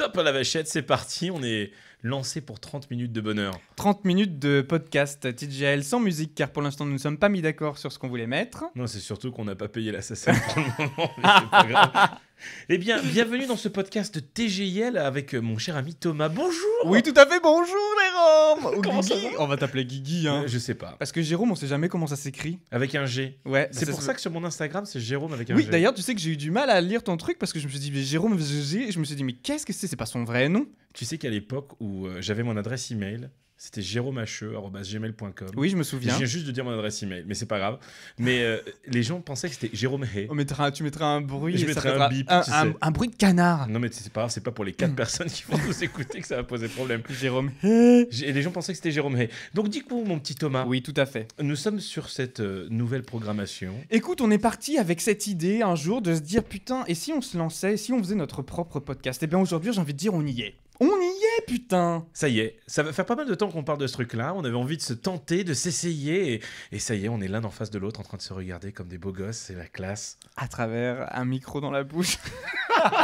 Top à la vachette, c'est parti, on est lancé pour 30 minutes de bonheur. 30 minutes de podcast TGL sans musique, car pour l'instant nous ne sommes pas mis d'accord sur ce qu'on voulait mettre. Non, c'est surtout qu'on n'a pas payé l'assassin pour le moment, mais c'est pas grave. Eh bien, bienvenue dans ce podcast de TGIL avec euh, mon cher ami Thomas. Bonjour Oui, tout à fait, bonjour Jérôme Ou Guigui. On va t'appeler Guigui, hein. Euh, je sais pas. Parce que Jérôme, on sait jamais comment ça s'écrit. Avec un G. Ouais. Bah, c'est pour ça que sur mon Instagram, c'est Jérôme avec un G. Oui, d'ailleurs, tu sais que j'ai eu du mal à lire ton truc parce que je me suis dit, mais Jérôme je me suis dit, mais qu'est-ce que c'est C'est pas son vrai nom. Tu sais qu'à l'époque où euh, j'avais mon adresse email, c'était gmail.com Oui, je me souviens. Je juste de dire mon adresse email, mais c'est pas grave. Mais euh, les gens pensaient que c'était Jérôme Hay. On oh, tu mettras un bruit. Je mettrai un bip. Un, bruit de canard. Non, mais c'est pas grave, c'est pas pour les quatre hmm. personnes qui vont nous écouter que ça va poser problème. Jérôme Hay. Et les gens pensaient que c'était Jérôme Hay. Donc, du coup, mon petit Thomas. Oui, tout à fait. Nous sommes sur cette euh, nouvelle programmation. Écoute, on est parti avec cette idée un jour de se dire putain, et si on se lançait, si on faisait notre propre podcast Et eh bien aujourd'hui, j'ai envie de dire, on y est. On y putain Ça y est, ça va faire pas mal de temps qu'on parle de ce truc-là, on avait envie de se tenter, de s'essayer, et, ça y est, on est l'un en face de l'autre en train de se regarder comme des beaux gosses, c'est la classe. À travers un micro dans la bouche.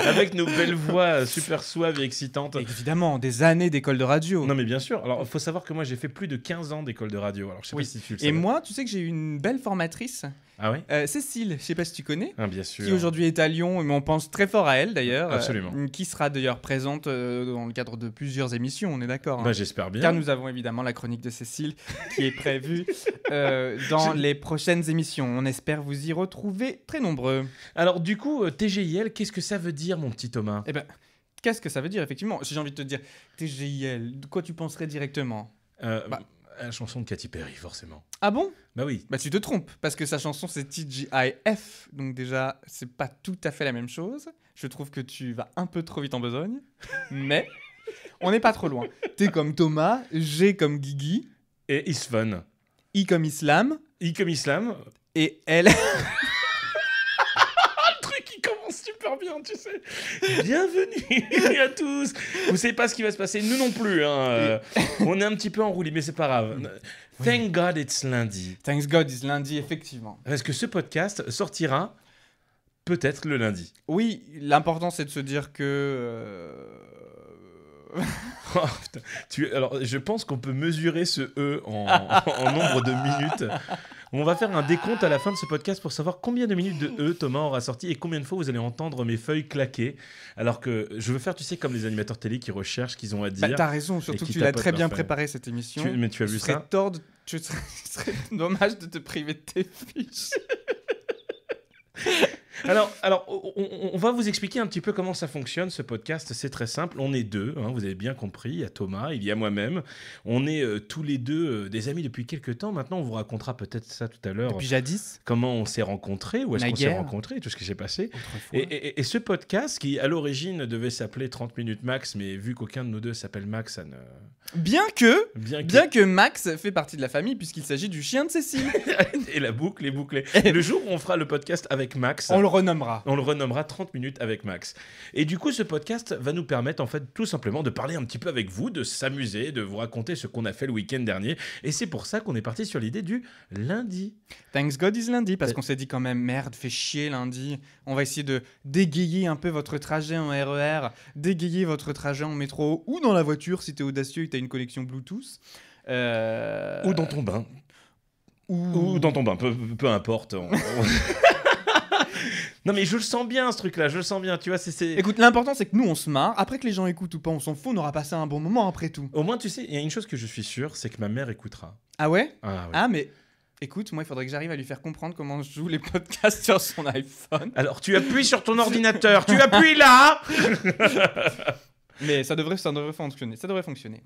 Avec nos belles voix super suaves et excitantes. évidemment, des années d'école de radio. Non mais bien sûr, alors il faut savoir que moi j'ai fait plus de 15 ans d'école de radio, alors je sais pas si tu le Et moi, tu sais que j'ai eu une belle formatrice ah euh, Cécile, je ne sais pas si tu connais. Ah, qui aujourd'hui est à Lyon, mais on pense très fort à elle d'ailleurs. Euh, qui sera d'ailleurs présente euh, dans le cadre de plusieurs émissions, on est d'accord. Hein. bah, J'espère bien. Car nous avons évidemment la chronique de Cécile qui est prévue dans les prochaines émissions. On espère vous y retrouver très nombreux. Alors, du coup, TGIL, qu'est-ce que ça veut dire, mon petit Thomas Eh ben, qu'est-ce que ça veut dire, effectivement j'ai envie de te dire TGIL, de quoi tu penserais directement bah, la chanson de Katy Perry, forcément. Ah bon Bah oui. Bah tu te trompes, parce que sa chanson c'est TGIF, donc déjà c'est pas tout à fait la même chose. Je trouve que tu vas un peu trop vite en besogne, mais on n'est pas trop loin. T comme Thomas, G comme Guigui. Et Isfun. I comme Islam. I comme Islam. Et L. tu sais. Bienvenue à tous. Vous savez pas ce qui va se passer, nous non plus. Hein. Euh, on est un petit peu enroulé, mais c'est pas grave. Thank God it's lundi. Thanks God it's lundi, effectivement. Parce que ce podcast sortira peut-être le lundi. Oui, l'important c'est de se dire que. Euh, oh, tu, alors, je pense qu'on peut mesurer ce E en, en nombre de minutes. On va faire un décompte à la fin de ce podcast pour savoir combien de minutes de E Thomas aura sorti et combien de fois vous allez entendre mes feuilles claquer. Alors que je veux faire, tu sais, comme les animateurs télé qui recherchent, qu'ils ont à bah, dire. t'as raison, surtout que tu l'as très bien préparé cette émission. mais tu as vu ça tort de... Tu dommage de te priver de tes fiches. Alors, alors on, va vous expliquer un petit peu comment ça fonctionne, ce podcast. C'est très simple. On est deux, hein, vous avez bien compris. Il y a Thomas, il y a moi-même. On est euh, tous les deux euh, des amis depuis quelques temps. Maintenant, on vous racontera peut-être ça tout à l'heure. Depuis jadis. Comment on s'est rencontrés, où est-ce qu'on s'est rencontrés, tout ce qui s'est passé. Et, et, ce podcast, qui à l'origine devait s'appeler 30 minutes max, mais vu qu'aucun de nous deux s'appelle Max, ça ne, Bien que, bien que, Max fait partie de la famille puisqu'il s'agit du chien de Cécile. et la boucle est bouclée. le jour où on fera le podcast avec Max, on le renommera. On le renommera 30 minutes avec Max. Et du coup, ce podcast va nous permettre en fait tout simplement de parler un petit peu avec vous, de s'amuser, de vous raconter ce qu'on a fait le week-end dernier. Et c'est pour ça qu'on est parti sur l'idée du lundi. Thanks God is lundi parce qu'on s'est dit quand même merde, fait chier lundi. On va essayer de dégayer un peu votre trajet en RER, e dégayer votre trajet en métro ou dans la voiture si t'es audacieux une connexion Bluetooth. Euh, ou dans ton bain. Ou, dans ton bain, peu, importe. Non mais je le sens bien ce truc là, je le sens bien, tu vois, c'est... Écoute, l'important c'est que nous on se marre, après que les gens écoutent ou pas, on s'en fout, on aura passé un bon moment après tout. Au moins tu sais, il y a une chose que je suis sûr, c'est que ma mère écoutera. Ah ouais ah, ah mais... Écoute, moi, il faudrait que j'arrive à lui faire comprendre comment je joue les podcasts sur son iPhone. Alors, tu appuies sur ton ordinateur, tu appuies là Mais ça devrait, ça devrait fonctionner. Ça devrait fonctionner.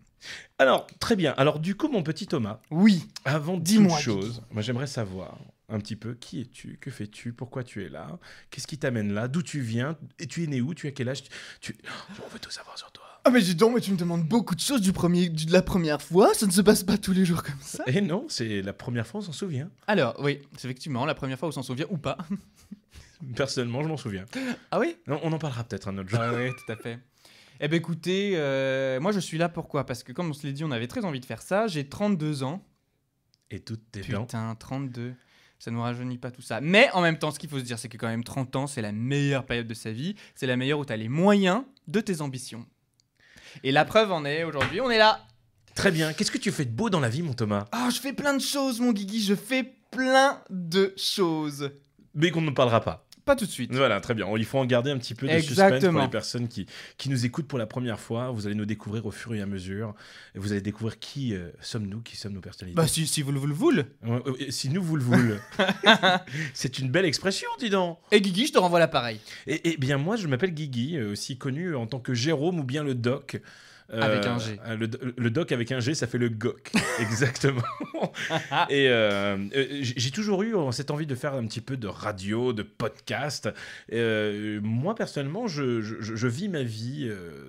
Alors, très bien. Alors, du coup, mon petit Thomas. Oui. Avant dis-moi chose, moi j'aimerais savoir un petit peu qui es-tu, que fais-tu, pourquoi tu es là, qu'est-ce qui t'amène là, d'où tu viens, et tu es né où, tu as quel âge, tu. Oh, on veut tout savoir sur toi. Ah mais dis donc, mais tu me demandes beaucoup de choses du premier, de la première fois, ça ne se passe pas tous les jours comme ça. Et eh non, c'est la première fois on s'en souvient. Alors oui, c'est effectivement la première fois on s'en souvient ou pas. Personnellement, je m'en souviens. Ah oui On en parlera peut-être un autre ah jour. Ah oui, tout à fait. Eh ben écoutez, euh, moi je suis là pourquoi Parce que comme on se l'est dit, on avait très envie de faire ça. J'ai 32 ans. Et toutes tes dents. Putain, 32. Ça nous rajeunit pas tout ça. Mais en même temps, ce qu'il faut se dire, c'est que quand même 30 ans, c'est la meilleure période de sa vie. C'est la meilleure où tu as les moyens de tes ambitions. Et la preuve en est, aujourd'hui, on est là. Très bien. Qu'est-ce que tu fais de beau dans la vie, mon Thomas Ah, je fais plein de choses, mon Guigui. Je fais plein de choses. Mais qu'on ne parlera pas pas tout de suite. Voilà, très bien. Il faut en garder un petit peu de Exactement. suspense pour les personnes qui, qui nous écoutent pour la première fois. Vous allez nous découvrir au fur et à mesure. Vous allez découvrir qui euh, sommes-nous, qui sommes nos personnalités. Bah, si, vous le voulez. si nous vous le voulez. C'est une belle expression, dis donc. Et Guigui, je te renvoie l'appareil. Eh bien, moi, je m'appelle Guigui, euh, aussi connu en tant que Jérôme ou bien le Doc avec euh, un G. Euh, le, doc avec un G, ça fait le GOC. Exactement. et euh, j'ai toujours eu cette envie de faire un petit peu de radio, de podcast. moi, personnellement, je, vis ma vie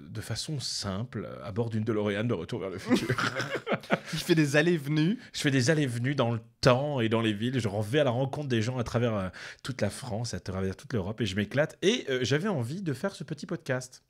de façon simple à bord d'une DeLorean de retour vers le futur. Je fais des allées-venues. Je fais des allées-venues dans le temps et dans les villes. Je vais à la rencontre des gens à travers toute la France, à travers toute l'Europe et je m'éclate. Et j'avais envie de faire ce petit podcast.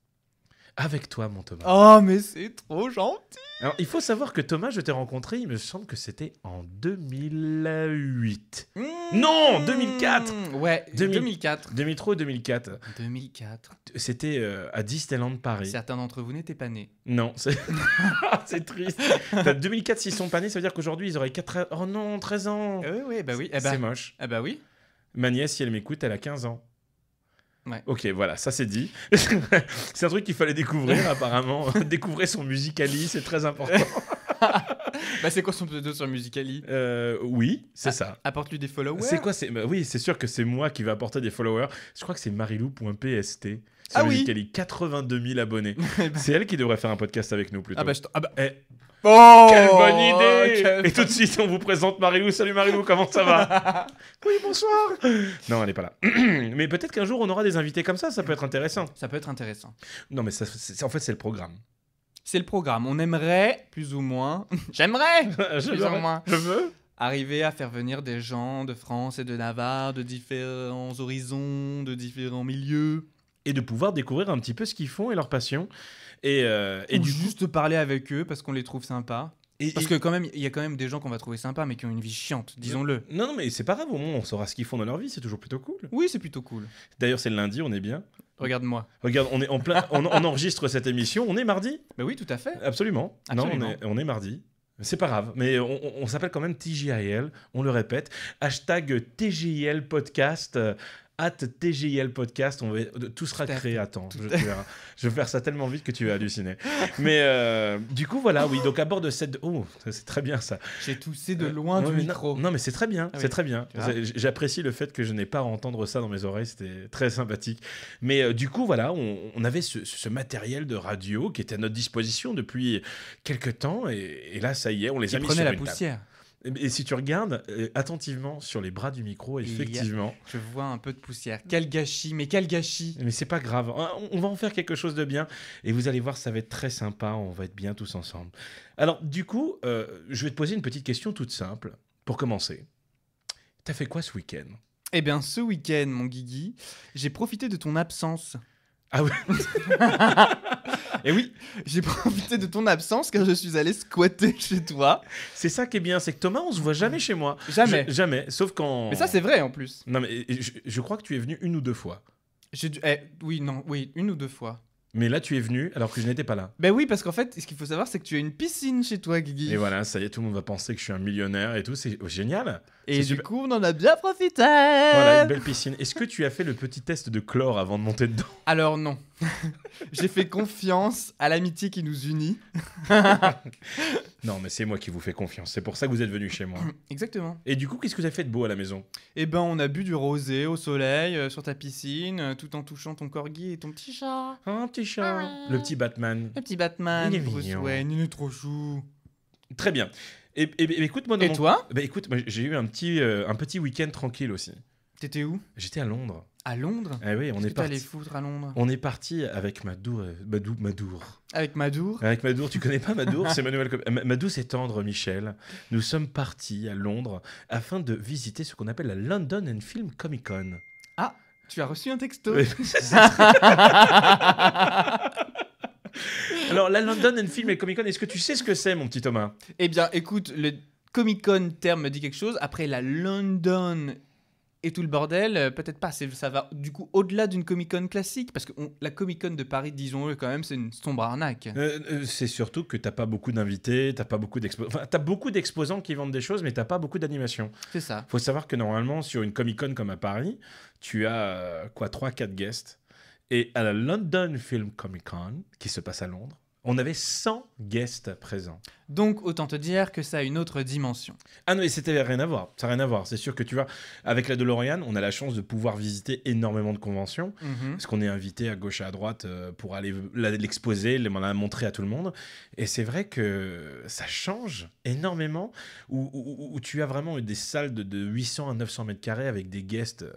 Avec toi, mon Thomas. Oh, mais c'est trop gentil. Alors, il faut savoir que Thomas, je t'ai rencontré, il me semble que c'était en 2008. Mmh. non, 2004. Ouais, 2004. 2003 ou 2004. 2004. C'était euh, à Disneyland Paris. Certains d'entre vous n'étaient pas nés. Non, c'est triste. 2004, bah, s'ils sont pas nés, ça veut dire qu'aujourd'hui, ils auraient 4 Oh non, 13 ans. Oui, oui, bah oui. Eh c'est ben, moche. Ah bah oui. Ma nièce, si elle m'écoute, elle a 15 ans. Ok, voilà, ça c'est dit. c'est un truc qu'il fallait découvrir apparemment. découvrir son musicali, c'est très important. bah, c'est quoi son pseudo sur Musicali euh, Oui, c'est ah, ça. Apporte-lui des followers. C'est quoi bah Oui, c'est sûr que c'est moi qui vais apporter des followers. Je crois que c'est marilou.pst. ah Musicali, 82 000 abonnés. c'est elle qui devrait faire un podcast avec nous plutôt. Ah bah, ah bah, eh, Oh Quelle bonne idée euh, Et tout de suite, on vous présente Marilou. Salut Marilou, comment ça va Oui, bonsoir Non, elle n'est pas là. mais peut-être qu'un jour, on aura des invités comme ça, ça peut être intéressant. Ça peut être intéressant. Non, mais en fait, c'est le programme. C'est le programme. On aimerait, plus ou moins... J'aimerais Plus ou moins. Je veux Arriver à faire venir des gens de France et de Navarre, de différents horizons, de différents milieux. Et de pouvoir découvrir un petit peu ce qu'ils font et leurs passions, et, euh, juste parler avec eux parce qu'on les trouve sympas. Parce que quand même, il y a quand même des gens qu'on va trouver sympas, mais qui ont une vie chiante, disons-le. Non, mais c'est pas grave, on saura ce qu'ils font dans leur vie, c'est toujours plutôt cool. Oui, c'est plutôt cool. D'ailleurs, c'est le lundi, on est bien. Regarde-moi. Regarde, on est en plein, on, enregistre cette émission, on est mardi. Mais oui, tout à fait. Absolument. Non, on est, on est mardi. C'est pas grave, mais on, on s'appelle quand même TGIL, on le répète. Hashtag TGIL podcast. Euh, at TGL podcast. On tout sera créé. Attends, je, je, vais faire ça tellement vite que tu vas halluciner. Mais euh, du coup, voilà, oui. Donc à bord de cette. Oh, c'est très bien ça. J'ai toussé de euh, loin du non, micro. Non, mais c'est très bien. Ah c'est très bien. J'apprécie le fait que je n'ai pas à entendre ça dans mes oreilles. C'était très sympathique. Mais euh, du coup, voilà, on, avait ce, matériel de radio qui était à notre disposition depuis quelques temps. Et, là, ça y est, on les Ils a mis sur la poussière. Et si tu regardes euh, attentivement sur les bras du micro, effectivement. je vois un peu de poussière. Quel gâchis, mais quel gâchis Mais c'est pas grave. Ah, on, va en faire quelque chose de bien. Et vous allez voir, ça va être très sympa. On va être bien tous ensemble. Alors, du coup, euh, je vais te poser une petite question toute simple pour commencer. T'as fait quoi ce week-end Eh bien, ce week-end, mon Guigui, j'ai profité de ton absence. Ah oui Et oui, j'ai profité de ton absence car je suis allé squatter chez toi. C'est ça qui est bien, c'est que Thomas, on se voit jamais chez moi. Jamais. jamais, sauf quand. Mais ça, c'est vrai en plus. Non, mais je, crois que tu es venu une ou deux fois. J'ai dû- eh, oui, non, oui, une ou deux fois. Mais là, tu es venu alors que je n'étais pas là. Ben oui, parce qu'en fait, ce qu'il faut savoir, c'est que tu as une piscine chez toi, Guigui. Et voilà, ça y est, tout le monde va penser que je suis un millionnaire et tout. C'est génial. Et du coup, on en a bien profité. Voilà, une belle piscine. Est-ce que tu as fait le petit test de chlore avant de monter dedans Alors non, J'ai fait confiance à l'amitié qui nous unit. non, mais c'est moi qui vous fais confiance. C'est pour ça que vous êtes venu chez moi. Exactement. Et du coup, qu'est-ce que vous avez fait de beau à la maison Eh ben, on a bu du rosé au soleil, euh, sur ta piscine, euh, tout en touchant ton corgi et ton petit chat. Oh, un petit chat. Ah. Le petit Batman. Le petit Batman. Il est mignon. il est trop chou. Très bien. Et, et- bah, écoute, moi, Et toi écoute, j'ai eu un petit, euh, un petit week-end tranquille aussi. T'étais où J'étais à Londres. À Londres Ah oui, on est, parti. foutre à Londres On est parti avec Madour, euh, Madou, Madour. Avec Madour Avec Madour, tu connais pas Madour C'est Manuel Madour, c'est tendre, Michel. Nous sommes partis à Londres afin de visiter ce qu'on appelle la London and Film Comic Con. Ah, tu as reçu un texto Alors, la London and Film Comic Con, est-ce que tu sais ce que c'est, mon petit Thomas Eh bien, écoute, le Comic Con terme me dit quelque chose. Après, la London et tout le bordel, euh, peut-être pas. Ça va du coup au-delà d'une Comic Con classique, parce que la Comic Con de Paris, disons-le quand même, c'est une sombre arnaque. Euh, euh, c'est surtout que t'as pas beaucoup d'invités, t'as pas beaucoup d'exposants. Enfin, t'as beaucoup d'exposants qui vendent des choses, mais t'as pas beaucoup d'animation. C'est ça. Faut savoir que normalement, sur une Comic Con comme à Paris, tu as quoi, 3-4 guests. Et à la London Film Comic Con, qui se passe à Londres, on avait 100 guests présents. Donc autant te dire que ça a une autre dimension. Ah non, et c'était rien à voir. Ça rien à voir. C'est sûr que tu vois, avec la DeLorean, on a la chance de pouvoir visiter énormément de conventions, mhm. parce qu'on est invité à gauche et à droite euh, pour aller l'exposer, la montrer à tout le monde. Et c'est vrai que ça change énormément, où, tu as vraiment eu des salles de, 800 à 900 mètres carrés avec des guests. Euh.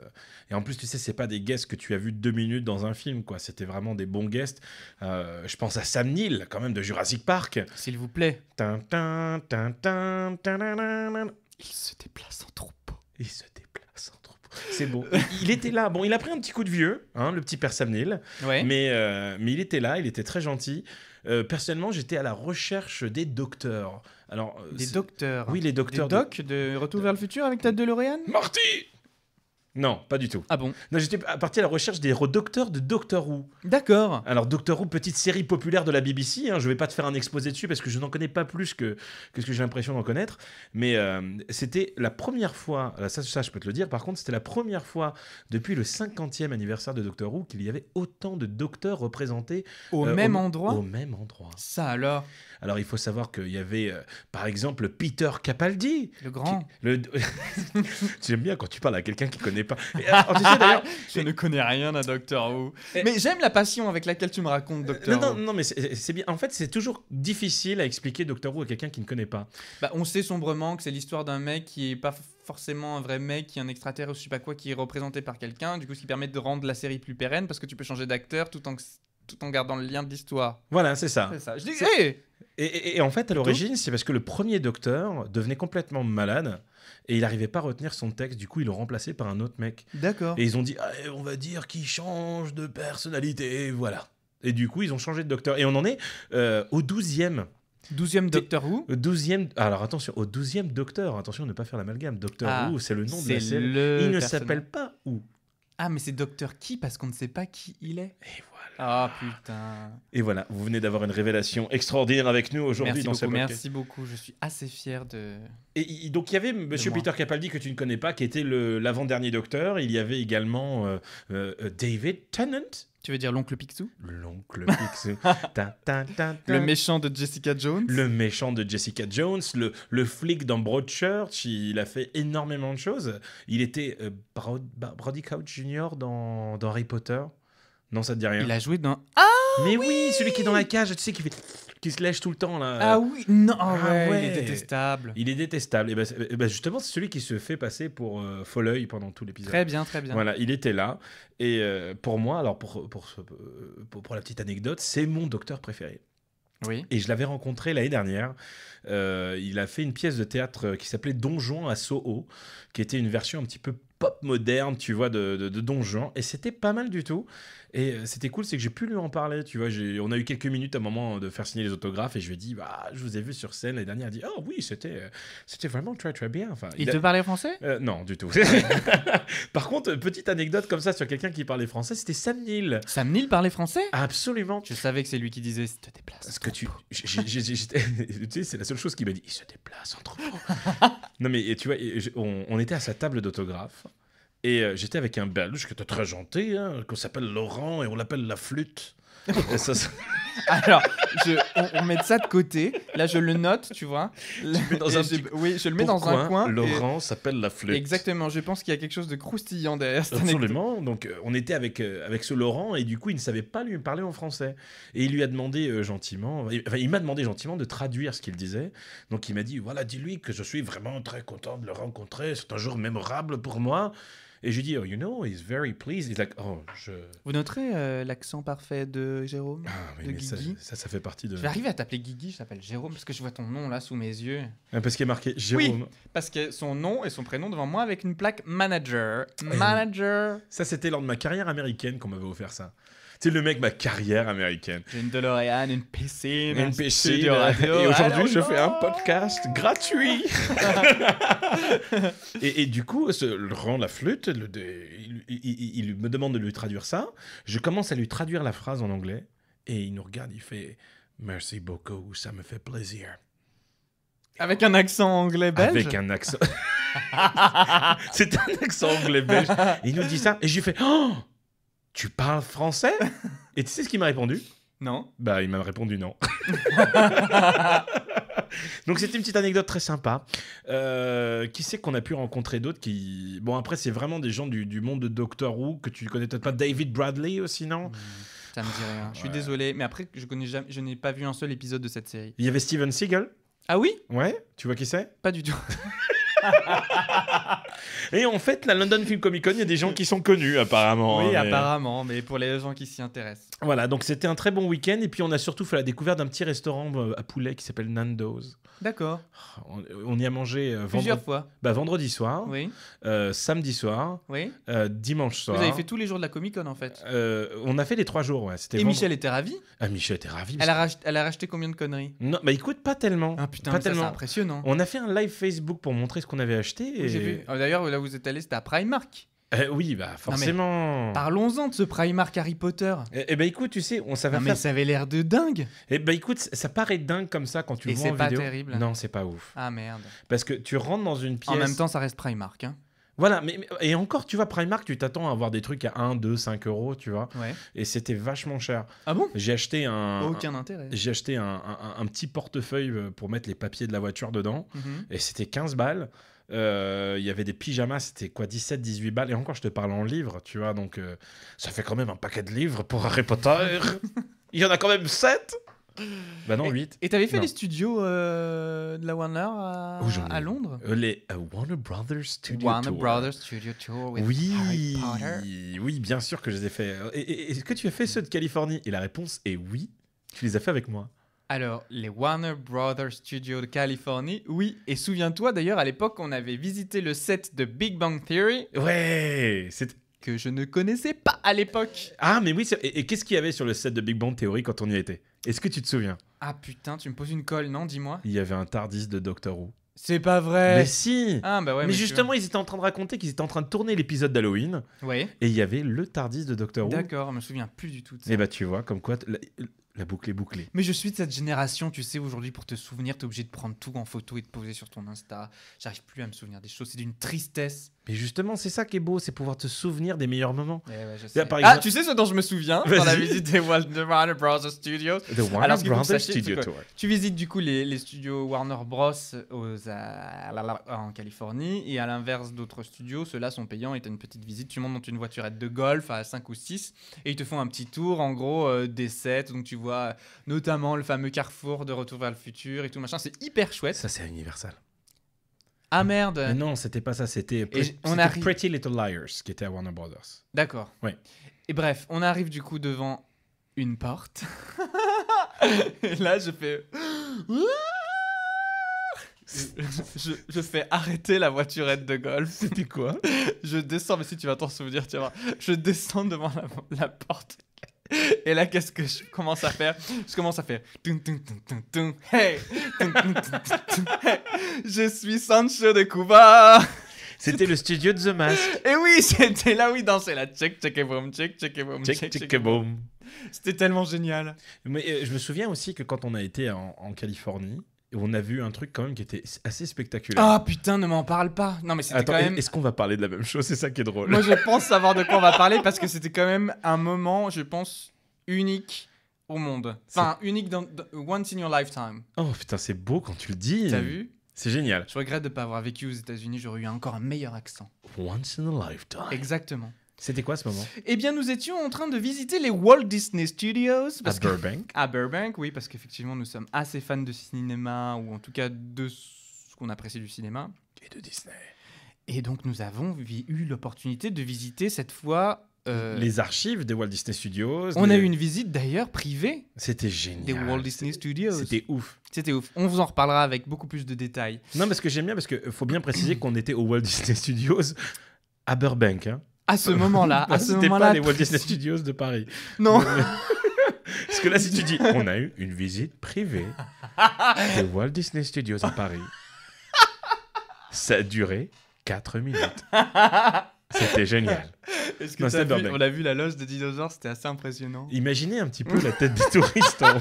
Et en plus, tu sais, c'est pas des guests que tu as vu deux minutes dans un film, quoi. C'était vraiment des bons guests. Euh, je pense à Sam Neill, quand même, de Jurassic Park. S'il vous plaît. Il se déplace en troupeau. Il se déplace en troupeau. C'est beau. Il était là. Bon, il a pris un petit coup de vieux, hein, le petit père Samnil. Mais, euh, mais il était là, il était très gentil. Euh, personnellement, j'étais à la recherche des docteurs. Alors, euh, des docteurs. Oui, les docteurs. Des de... Retour vers le futur avec ta DeLorean Marty non, pas du tout. Ah bon j'étais parti à la recherche des docteurs de Doctor Who. D'accord. Alors, Doctor Who, petite série populaire de la BBC. Je hein, je vais pas te faire un exposé dessus parce que je n'en connais pas plus que, que ce que j'ai l'impression d'en connaître. Mais euh, c'était la première fois, euh, ça, ça je peux te le dire, par contre, c'était la première fois depuis le 50e anniversaire de Doctor Who qu'il y avait autant de docteurs représentés. Au euh, même endroit Au même endroit. Ça alors Alors, il faut savoir qu'il y avait, par exemple, Peter Capaldi. Le grand. J'aime bien quand tu parles à quelqu'un qui connaît euh, je ne connais rien à Doctor Who. Mais j'aime la passion avec laquelle tu me racontes Doctor Who. Non, mais c'est bien. En fait, c'est toujours difficile à expliquer Doctor Who à quelqu'un qui ne connaît pas. Bah, on sait sombrement que c'est l'histoire d'un mec qui est pas forcément un vrai mec qui est un extraterrestre ou je sais pas quoi qui est représenté par quelqu'un, du coup ce qui permet de rendre la série plus pérenne parce que tu peux changer d'acteur tout en tout en gardant le lien de l'histoire. Voilà, c'est ça. ça. Je dis, et, en fait, à l'origine, c'est parce que le premier docteur devenait complètement malade et il n'arrivait pas à retenir son texte. Du coup, ils l'ont remplacé par un autre mec. D'accord. Et ils ont dit, ah, on va dire qu'il change de personnalité, voilà. Et du coup, ils ont changé de docteur. Et on en est euh, au douzième. Douzième Docteur Who Douzième. Alors attention, au douzième Docteur, attention, ne pas faire l'amalgame. Docteur ah, c'est le nom de la série. Il ne s'appelle pas Who. Ah, mais c'est Docteur qui Parce qu'on ne sait pas qui il est. Ah putain. Et voilà, vous venez d'avoir une révélation extraordinaire avec nous aujourd'hui dans beaucoup, podcast. Merci beaucoup, je suis assez fier de. Et, donc il y avait Monsieur Peter Capaldi que tu ne connais pas, qui était l'avant-dernier docteur. Il y avait également euh, euh, David Tennant. Tu veux dire l'oncle Picsou L'oncle Picsou. le méchant de Jessica Jones. Le méchant de Jessica Jones, le, le flic dans Broadchurch, il a fait énormément de choses. Il était euh, Brody Couch Jr. dans Harry Potter. Non, ça te dit rien. Il a joué dans. Ah Mais oui, Celui qui est dans la cage, tu sais, qui fait. Qui se lèche tout le temps là. Ah oui, non, ah ah il est détestable. Il est détestable. Et, ben, ben, justement, c'est celui qui se fait passer pour euh, Folleuil pendant tout l'épisode. Très bien, très bien. Voilà, il était là. Et euh, pour moi, alors pour, pour, pour, la petite anecdote, c'est mon docteur préféré. Oui. Et je l'avais rencontré l'année dernière. Euh, il a fait une pièce de théâtre qui s'appelait Donjon à Soho, qui était une version un petit peu pop moderne, tu vois, de, de, Et c'était pas mal du tout. Et euh, c'était cool, c'est que j'ai pu lui en parler, tu vois. On a eu quelques minutes à un moment de faire signer les autographes et je lui ai dit, bah, je vous ai vu sur scène les dernière. a dit, oh oui, c'était, euh, vraiment très très bien. il, te parlait français euh, Non, du tout. Par contre, petite anecdote comme ça sur quelqu'un qui parlait français, c'était Sam Neill. Sam Neill parlait français Absolument. Je savais que c'est lui qui disait, te déplace. Parce que tu. tu sais, c'est la seule chose qui m'a dit, il se déplace entre trop. non, mais tu vois, on était à sa table d'autographe et euh, j'étais avec un Belge qui était très gentil, hein, qu'on s'appelle Laurent et on l'appelle la flûte. Alors, je, on, met ça de côté. Là, je le note, tu vois. je, Oui, je le mets dans un coin. Laurent s'appelle la flûte. Exactement, je pense qu'il y a quelque chose de croustillant derrière cette Absolument. Donc, euh, on était avec, euh, avec ce Laurent et du coup, il ne savait pas lui parler en français. Et il lui a demandé gentiment, enfin, il m'a demandé gentiment de traduire ce qu'il disait. Donc, il m'a dit voilà, dis-lui que je suis vraiment très content de le rencontrer. C'est un jour mémorable pour moi. Et je lui dis, oh, you know, he's very pleased. He's like, oh, je... Vous noterez euh, l'accent parfait de Jérôme ah, de mais ça, ça, fait partie de. J'arrive à t'appeler Guigui, je t'appelle Jérôme parce que je vois ton nom là sous mes yeux. Ah, parce qu'il est marqué Jérôme. Oui, parce que son nom et son prénom devant moi avec une plaque manager. Eh manager. ça, c'était lors de ma carrière américaine qu'on m'avait offert ça. C'est le mec, ma carrière américaine. J'ai une DeLorean, une PC. une PC Radio. Et aujourd'hui, je ah, fais un podcast gratuit. et, du coup, ce, rend la flûte, il, me demande de lui traduire ça. Je commence à lui traduire la phrase en anglais. Et il nous regarde, il fait Merci beaucoup, ça me fait plaisir. Avec un accent anglais belge Avec un accent. c'est un accent anglais belge. Il nous dit ça et lui fais « Oh tu parles français Et tu sais ce qu'il m'a répondu Non. Bah, il m'a répondu non. Donc c'était une petite anecdote très sympa. Euh, qui sait qu'on a pu rencontrer d'autres qui... Bon après c'est vraiment des gens du, monde de Doctor Who que tu connais peut-être pas. David Bradley aussi non hmm, Ça me dit rien. Je suis désolé mais après je connais jamais, je n'ai pas vu un seul épisode de cette série. Il y avait Steven Seagal. Ah oui Ouais. Tu vois qui c'est Pas du tout. Et en fait, la London Film Comic Con, il y a des gens qui sont connus apparemment. Oui, apparemment, mais pour les gens qui s'y intéressent. Voilà, donc c'était un très bon week-end. Et puis on a surtout fait la découverte d'un petit restaurant euh, à poulet qui s'appelle Nando's. D'accord. Oh, on, y a mangé euh, plusieurs fois. Bah, vendredi soir, oui. Euh, samedi soir, oui. dimanche soir. Vous avez fait tous les jours de la Comic Con en fait. on a fait les trois jours, ouais. C'était Et Michel était ravi. Ah, Michel était ravi. Elle, a racheté, combien de conneries Non, bah écoute, pas tellement. Ah putain, pas tellement. impressionnant. On a fait un live Facebook pour montrer ce qu'on avait acheté. Et... J'ai vu. Ah, d'ailleurs, là où vous êtes allé, c'était à Primark. Euh, oui, bah forcément. Parlons-en de ce Primark Harry Potter. Eh, eh ben écoute, tu sais, on savait ça avait l'air de dingue. Eh ben écoute, ça paraît dingue comme ça quand tu le vois en vidéo. c'est pas terrible. Non, c'est pas ouf. Ah merde. Parce que tu rentres dans une pièce. En même temps, ça reste Primark. Hein. Voilà, mais, et encore, tu vois, Primark, tu t'attends à avoir des trucs à 1, 2, 5 euros, tu vois. Et c'était vachement cher. Ah bon J'ai acheté un. Aucun intérêt. J'ai acheté un, petit portefeuille euh, pour mettre les papiers de la voiture dedans. Mhm. Et c'était 15 balles. Euh, il y avait des pyjamas, c'était quoi, 17, 18 balles. Et encore, je te parle en livres, tu vois. Donc, euh, ça fait quand même un paquet de livres pour Harry Potter. Il y en a quand même 7 bah non, et, 8. Et t'avais fait les studios euh, de la Warner à, oh, Londres euh, Les euh, Warner Brothers Studio Warner Tour. Brothers Studio Tour oui, Harry Potter. Oui, bien sûr que je les ai fait. Est-ce que tu as fait ceux de Californie Et la réponse est oui. Tu les as fait avec moi. Alors, les Warner Brothers Studio de Californie, oui. Et souviens-toi d'ailleurs, à l'époque, on avait visité le set de Big Bang Theory. Ouais, c'est que je ne connaissais pas à l'époque. Ah, mais oui, et, qu'est-ce qu'il y avait sur le set de Big Bang Theory quand on y était Est-ce que tu te souviens Ah putain, tu me poses une colle, non Dis-moi. Il y avait un Tardis de Doctor Who. C'est pas vrai. Mais si. Ah bah ouais. Mais, justement, ils étaient en train de raconter qu'ils étaient en train de tourner l'épisode d'Halloween. Oui. Et il y avait le Tardis de Doctor Who. D'accord, je me souviens plus du tout. De ça. Et eh bah tu vois, comme quoi la, boucle est bouclée. Mais je suis de cette génération, tu sais, aujourd'hui pour te souvenir, t'es obligé de prendre tout en photo et de poser sur ton Insta. J'arrive plus à me souvenir des choses, c'est d'une tristesse. Mais justement, c'est ça qui est beau, c'est pouvoir te souvenir des meilleurs moments. Eh ah, tu sais ce dont je me souviens dans la visite des Warner Bros. Studios The Warner Bros. Tu visites du coup les, studios Warner Bros. en Californie et à l'inverse d'autres studios, ceux-là sont payants et tu une petite visite. Tu montes dans une voiturette de golf à 5 ou 6 et ils te font un petit tour en gros euh, des sets. Donc tu vois euh, notamment le fameux carrefour de Retour vers le futur et tout machin. C'est hyper chouette. Ça, c'est Universal. Ah merde Non, c'était pas ça, c'était Pretty Little Liars qui était à Warner Brothers. D'accord. Oui. Et bref, on arrive du coup devant une porte. Et là, je fais. Je, fais arrêter la voiturette de golf. C'était quoi Je descends, mais si tu vas t'en souvenir, tu vas Je descends devant la porte Et là, qu'est-ce que je commence à faire Je commence à faire. Hey Je suis Sancho de Cuba c'était le studio de The Mask. Et oui, c'était là où il dansait la check, check et boom, check, check et boom, check, check, boom. C'était tellement génial. Mais euh, je me souviens aussi que quand on a été en Californie, on a vu un truc quand même qui était assez spectaculaire. Ah putain, ne m'en parle pas. Non mais c'était quand même. Est-ce qu'on va parler de la même chose C'est ça qui est drôle. Moi, je pense savoir de quoi on va parler parce que c'était quand même un moment, je pense, unique au monde. Enfin, unique dans, once in your lifetime. Oh putain, c'est beau quand tu le dis. T'as vu C'est génial. Je regrette de ne pas avoir vécu aux États-Unis. J'aurais eu encore un meilleur accent. Once in a lifetime. Exactement. C'était quoi ce moment Eh bien, nous étions en train de visiter les Walt Disney Studios. à Burbank. à Burbank, oui, parce qu'effectivement, nous sommes assez fans de cinéma, ou en tout cas de ce qu'on apprécie du cinéma. Et de Disney. Et donc, nous avons eu l'opportunité de visiter cette fois. Euh, les archives des Walt Disney Studios. On a eu une visite d'ailleurs privée. C'était génial. Des Walt Disney Studios. C'était ouf. C'était ouf. On vous en reparlera avec beaucoup plus de détails. Non, parce que j'aime bien, parce qu'il euh, faut bien préciser qu'on était aux Walt Disney Studios à Burbank. Hein. À ce moment-là, à ah, ce moment-là. pas les Walt Disney Studios de Paris. Non. Parce que là, si tu dis, on a eu une visite privée des Walt Disney Studios à Paris. Ça a duré 4 minutes. C'était génial. on a vu la loge de dinosaures, c'était assez impressionnant. Imaginez un petit peu la tête des touristes en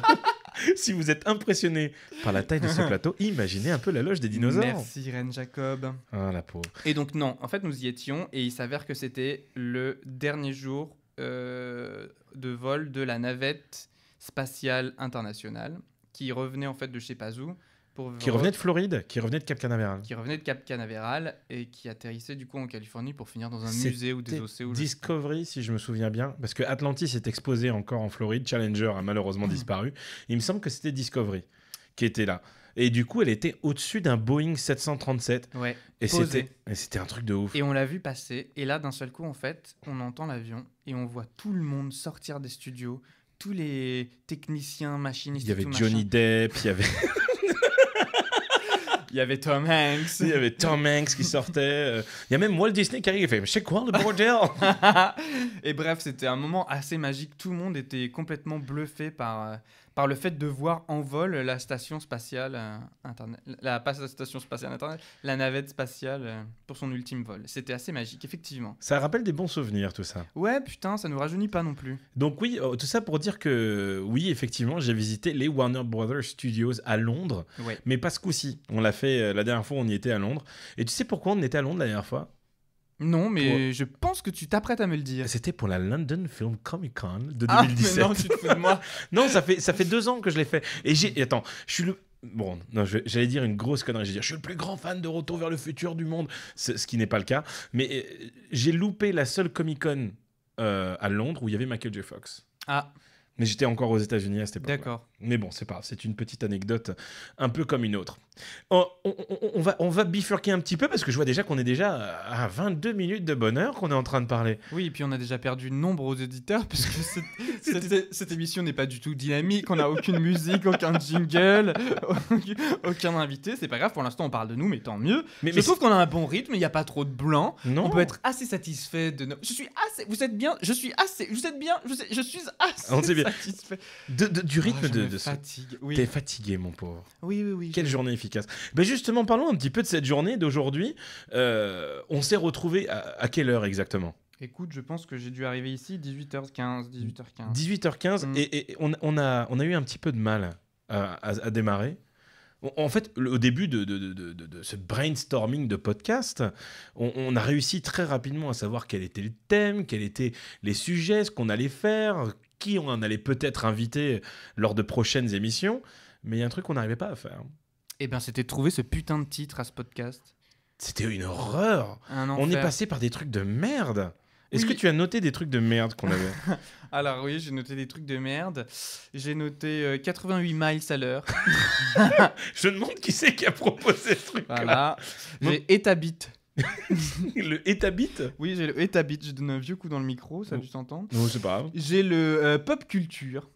si vous êtes impressionné par la taille de ce plateau, imaginez un peu la loge des dinosaures. Merci Reine Jacob. Ah la pauvre. Et donc non, en fait nous y étions et il s'avère que c'était le dernier jour euh, de vol de la navette spatiale internationale qui revenait en fait de chez Pazou qui revenait de Floride, qui revenait de Cap Canaveral. Qui revenait de Cap Canaveral et qui atterrissait du coup en Californie pour finir dans un musée ou des océans. Discovery, si je me souviens bien, parce que Atlantis est exposé encore en Floride, Challenger a malheureusement hmm. disparu. Il me semble que c'était Discovery qui était là. Et du coup, elle était au-dessus d'un Boeing 737. Ouais, et c'était, un truc de ouf. Et on l'a vu passer. Et là, d'un seul coup, en fait, on entend l'avion et on voit tout le monde sortir des studios tous les techniciens, machinistes. Il y avait Johnny Depp, il y avait. Il y avait Tom Hanks. Il y avait Tom Hanks qui sortait. Euh. Il y a même Walt Disney qui arrive et fait Mais c'est quoi le bordel Et bref, c'était un moment assez magique. Tout le monde était complètement bluffé par euh, par le fait de voir en vol la station spatiale euh, la station spatiale internet, la navette spatiale euh, pour son ultime vol. C'était assez magique, effectivement. Ça rappelle des bons souvenirs, tout ça. Ouais, putain, ça nous rajeunit pas non plus. Donc oui, oh, tout ça pour dire que oui, effectivement, j'ai visité les Warner Brothers Studios à Londres, mais pas ce coup-ci. On l'a fait euh, la dernière fois, on y était à Londres. Et tu sais pourquoi on était à Londres la dernière fois non, mais je pense que tu t'apprêtes à me le dire. C'était pour la London Film Comic Con de ah, Mais non, tu te fous de moi. non, ça fait, ça fait deux ans que je l'ai fait. Et j'ai. Attends, je suis le. Bon, non, j'allais dire une grosse connerie. Je dire, je suis le plus grand fan de Retour vers le futur du monde, ce qui n'est pas le cas. Mais euh, j'ai loupé la seule Comic Con euh, à Londres où il y avait Michael J. Fox. Ah. Mais j'étais encore aux États-Unis à cette époque. D'accord. Mais bon, c'est pas. C'est une petite anecdote, un peu comme une autre. Oh, on, va, on va bifurquer un petit peu parce que je vois déjà qu'on est déjà à 22 minutes de bonheur qu'on est en train de parler. Oui, et puis on a déjà perdu nombreux auditeurs parce que cette, émission n'est pas du tout dynamique. On n'a aucune musique, aucun jingle, aucun invité. C'est pas grave, pour l'instant on parle de nous, mais tant mieux. Mais, je trouve qu'on a un bon rythme, il n'y a pas trop de blanc. On peut être assez satisfait de Je suis assez. Vous êtes bien, je suis assez. Vous êtes bien, je, suis assez satisfait. De, du oh, rythme de, de, fatigue. T'es fatigué, mon pauvre. Oui, oui, oui. Quelle journée mais justement, parlons un petit peu de cette journée d'aujourd'hui. Euh, on s'est retrouvé à, quelle heure exactement Écoute, je pense que j'ai dû arriver ici 18h15, 18h15. 18h15, et, on, a, on a eu un petit peu de mal à, démarrer. En fait, au début de, ce brainstorming de podcast, on, on, a réussi très rapidement à savoir quel était le thème, quels étaient les sujets, ce qu'on allait faire, qui on allait peut-être inviter lors de prochaines émissions. Mais il y a un truc qu'on n'arrivait pas à faire. Eh bien, c'était trouver ce putain de titre à ce podcast. C'était une horreur. On est passé par des trucs de merde. Est-ce que tu as noté des trucs de merde qu'on avait Alors oui, j'ai noté des trucs de merde. J'ai noté 88 euh, miles à l'heure. Je demande qui c'est qui a proposé ce truc. -là. Voilà. J'ai Etabit. le Etabit Oui, j'ai le Etabit. Je donne un vieux coup dans le micro, ça tu t'entends Non, c'est pas grave. J'ai le euh, Pop Culture.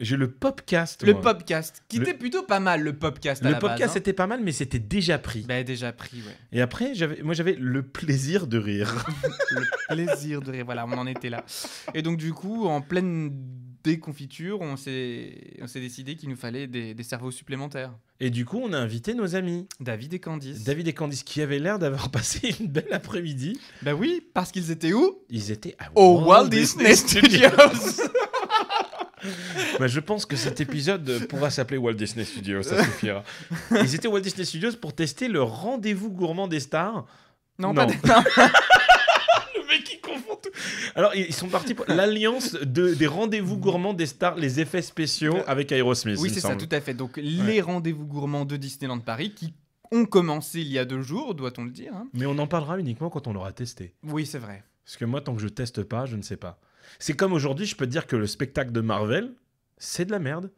J'ai le podcast. Le podcast, qui était plutôt pas mal, le podcast. le podcast, Popcast hein. était pas mal, mais c'était déjà pris. Bah, déjà pris, ouais. Et après, moi j'avais le plaisir de rire. le plaisir de rire, voilà, on en était là. Et donc, du coup, en pleine déconfiture, on s'est décidé qu'il nous fallait des, cerveaux supplémentaires. Et du coup, on a invité nos amis. David et Candice. David et Candice qui avaient l'air d'avoir passé une belle après-midi. Bah oui, parce qu'ils étaient où Ils étaient à Au Walt, Disney Studios. Bah, je pense que cet épisode pourra s'appeler Walt Disney Studios, ça suffira. Ils étaient Walt Disney Studios pour tester le rendez-vous gourmand des stars. Non, pas des... le mec il confond tout. Alors ils sont partis pour l'alliance des rendez-vous gourmands des stars, les effets spéciaux euh, avec Aerosmith. Oui, c'est ça, tout à fait. Donc les rendez-vous gourmands de Disneyland Paris qui ont commencé il y a deux jours, doit-on le dire. Hein. Mais on en parlera uniquement quand on l'aura testé. Oui, c'est vrai. Parce que moi, tant que je teste pas, je ne sais pas. C'est comme aujourd'hui, je peux te dire que le spectacle de Marvel, c'est de la merde.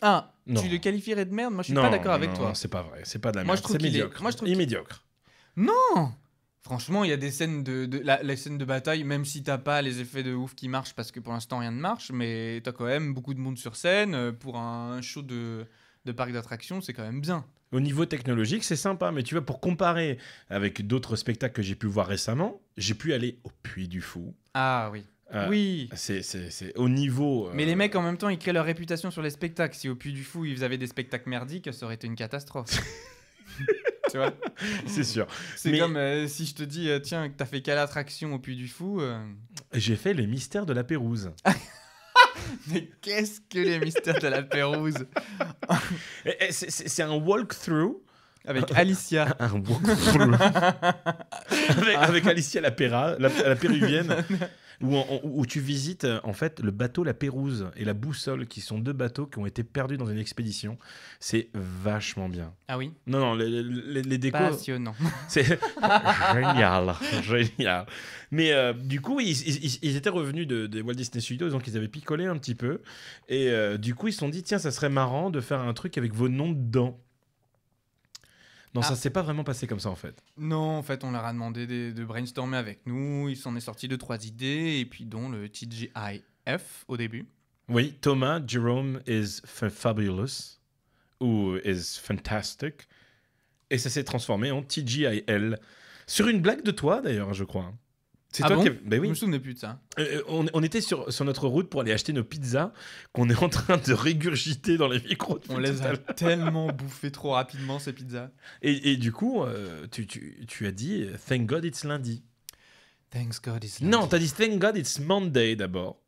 Ah, tu le qualifierais de merde Moi, je suis pas d'accord avec toi. Non, c'est pas vrai. C'est pas de la merde. c'est médiocre. Moi, je il médiocre. Non Franchement, il y a des scènes de, la, les de bataille, même si t'as pas les effets de ouf qui marchent parce que pour l'instant rien ne marche, mais tu as quand même beaucoup de monde sur scène euh, pour un show de, de parc d'attractions, c'est quand même bien. Au niveau technologique, c'est sympa, mais tu vois, pour comparer avec d'autres spectacles que j'ai pu voir récemment, j'ai pu aller au Puy du Fou. Ah oui. Euh, oui. C'est au niveau. Euh, Mais les mecs, en même temps, ils créent leur réputation sur les spectacles. Si au Puy du Fou, ils avaient des spectacles merdiques, ça aurait été une catastrophe. tu vois C'est sûr. C'est comme euh, si je te dis, tiens, t'as fait quelle attraction au Puy du Fou J'ai fait les mystères de la Pérouse. Mais qu'est-ce que les mystères de la Pérouse C'est un walkthrough Avec Alicia. Un walkthrough avec, Alicia la, Péra, la péruvienne. Où, tu visites euh, en fait le bateau La Pérouse et la Boussole, qui sont deux bateaux qui ont été perdus dans une expédition. C'est vachement bien. Ah oui Non, non, les, décors les décos. Passionnant. C'est génial, génial. Mais euh, du coup, ils, étaient revenus de, Walt Disney Studios, donc ils avaient picolé un petit peu. Et euh, du coup, ils se sont dit, tiens, ça serait marrant de faire un truc avec vos noms dedans. Non, ah. ça s'est pas vraiment passé comme ça en fait. Non, en fait, on leur a demandé de, brainstormer avec nous. Il s'en est sorti de trois idées, et puis dont le TGIF au début. Oui, Thomas, Jerome is fabulous ou is fantastic. Et ça s'est transformé en TGIL. Sur une blague de toi d'ailleurs, je crois. C'est ah toi ben me souviens plus de ça. Euh, euh, on, était sur, sur notre route pour aller acheter nos pizzas qu'on est en train de régurgiter dans les micros. On les a tellement bouffées trop rapidement, ces pizzas. Et, du coup, euh, tu, as dit Thank God it's lundi. Thanks God it's Non, t'as dit Thank God it's Monday d'abord.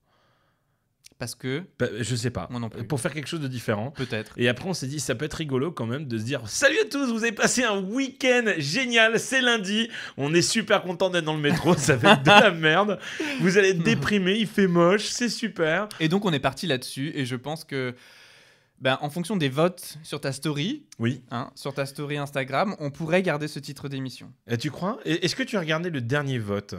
Parce que. Bah, je sais pas. Pour faire quelque chose de différent. Peut-être. Et après, on s'est dit, ça peut être rigolo quand même de se dire Salut à tous, vous avez passé un week-end génial, c'est lundi, on est super content d'être dans le métro, ça va être de la merde, vous allez être déprimés, il fait moche, c'est super. Et donc, on est parti là-dessus, et je pense que. Bah, en fonction des votes sur ta story, oui. Hein, sur ta story Instagram, on pourrait garder ce titre d'émission. Et tu crois Est-ce que tu as regardé le dernier vote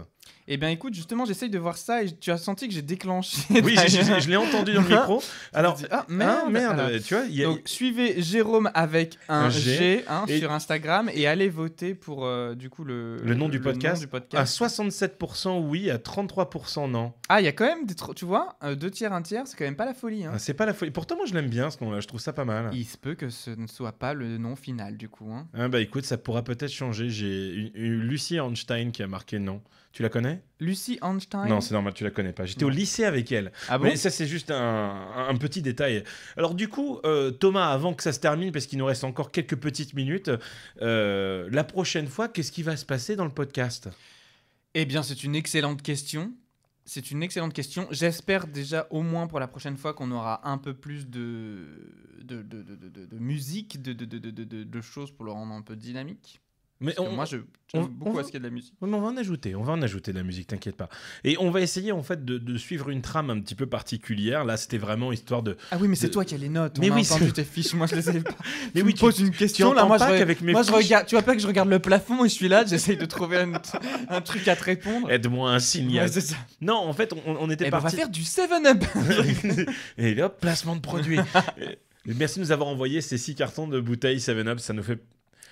eh bien, écoute, justement, j'essaye de voir ça et tu as senti que j'ai déclenché. Oui, je l'ai entendu dans le hein micro. Alors, ah, ah merde, tu vois. suivez Jérôme avec un, G, hein, sur Instagram et allez voter pour euh, du coup le, nom, du du podcast. À 67% oui, à 33% non. Ah, il y a quand même des. tu vois, euh, deux tiers, un tiers, c'est quand même pas la folie. Hein. Ah, c'est pas la folie. Pourtant, moi, je l'aime bien ce nom-là, je trouve ça pas mal. Il se peut que ce ne soit pas le nom final du coup. Hein. Ah, bah écoute, ça pourra peut-être changer. J'ai eu Lucie Einstein qui a marqué non. Tu la connais Lucie Einstein Non, c'est normal, tu la connais pas. J'étais au lycée avec elle. Ah Mais ça, c'est juste un, petit détail. Alors, du coup, Thomas, avant que ça se termine, parce qu'il nous reste encore quelques petites minutes, la prochaine fois, qu'est-ce qui va se passer dans le podcast Eh bien, c'est une excellente question. C'est une excellente question. J'espère déjà au moins pour la prochaine fois qu'on aura un peu plus de, musique, de choses pour le rendre un peu dynamique. Mais moi, je, j'aime beaucoup à ce qu'il y a de la musique. On va en ajouter, on va en ajouter de la musique, t'inquiète pas. Et on va essayer en fait de, suivre une trame un petit peu particulière. Là, c'était vraiment histoire de. Ah oui, mais c'est toi qui as les notes. Mais on oui, a entendu tes fiches, moi je les ai pas. mais tu oui, tu poses une question là, moi je, avec mes moi, regarde. Tu vois pas que je regarde le plafond et je suis là, j'essaye de trouver un, truc à te répondre. Aide-moi un signal. Non, en fait, on, était parti. Eh ben, on va faire du 7-up. et hop, placement de produit. Merci de nous avoir envoyé ces 6 cartons de bouteilles 7-Up. Ça nous fait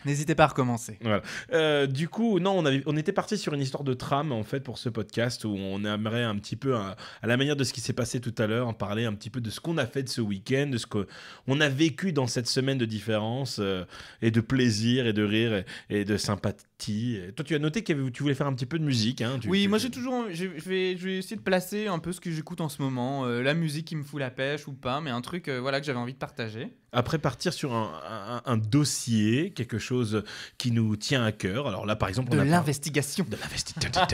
N'hésitez pas à recommencer. Euh, du coup, non, on, était parti sur une histoire de trame, en fait, pour ce podcast, où on aimerait un petit peu, à, la manière de ce qui s'est passé tout à l'heure, en parler un petit peu de ce qu'on a fait de ce week-end, de ce qu'on a vécu dans cette semaine de différence, euh, et de plaisir, et de rire, et, de sympathie. toi, tu as noté que tu voulais faire un petit peu de musique. Hein, oui, moi, j'ai toujours. Je vais, essayer de placer un peu ce que j'écoute en ce moment, euh, la musique qui me fout la pêche ou pas, mais un truc voilà, que j'avais envie de partager après partir sur un, dossier, quelque chose qui nous tient à cœur. Alors là, par exemple, on de l'investigation. De l'investigation.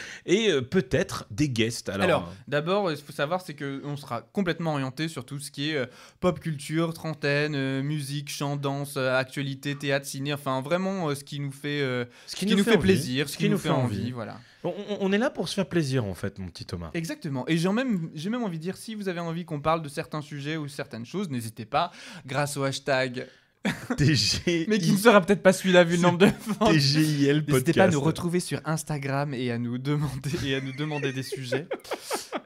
Et euh, peut-être des guests. Alors, d'abord, il faut savoir, c'est on sera complètement orienté sur tout ce qui est euh, pop culture, trentaine, euh, musique, chant, danse, actualité, théâtre, ciné, enfin vraiment ce qui nous fait, ce qui, nous, fait, plaisir, ce, qui, nous, fait, envie voilà. On, est là pour se faire plaisir, en fait, mon petit Thomas. Exactement. Et j'ai même, même envie de dire, si vous avez envie qu'on parle de certains sujets ou certaines choses, n'hésitez pas, grâce au hashtag TG. Mais qui ne sera peut-être pas celui-là vu le nombre de fois. TGIL Podcast. N'hésitez pas à nous retrouver sur Instagram et à nous demander, et à nous demander des sujets.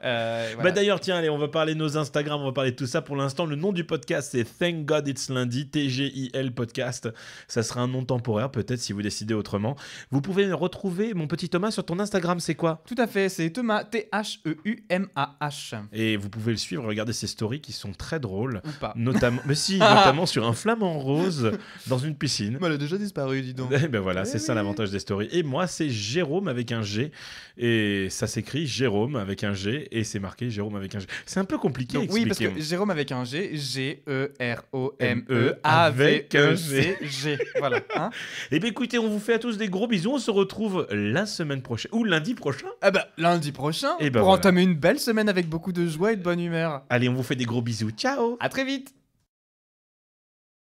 Euh, bah D'ailleurs, tiens, allez, on va parler de nos Instagram, on va parler de tout ça. Pour l'instant, le nom du podcast, c'est Thank God It's Lundi, TGIL Podcast. Ça sera un nom temporaire, peut-être, si vous décidez autrement. Vous pouvez retrouver mon petit Thomas sur ton Instagram, c'est quoi Tout à fait, c'est Thomas, T-H-E-U-M-A-H. E Et vous pouvez le suivre, regardez ses stories qui sont très drôles. Ou pas. Notamment, mais si, notamment sur un flamant rose dans une piscine. Bah, elle a déjà disparu, dis donc. Et eh ben voilà, c'est ça l'avantage des stories. Et moi, c'est Jérôme avec un G. Et ça s'écrit Jérôme avec un G et c'est marqué Jérôme avec un G. C'est un peu compliqué. Donc, oui, parce que Jérôme avec un G, G-E-R-O-M-E e e avec un G. E voilà. Hein et eh bien écoutez, on vous fait à tous des gros bisous. On se retrouve la semaine prochaine ou lundi prochain. Ah bah lundi prochain. Et eh ben pour entamer une belle semaine avec beaucoup de joie et de bonne humeur. Allez, on vous fait des gros bisous. Ciao. À très vite.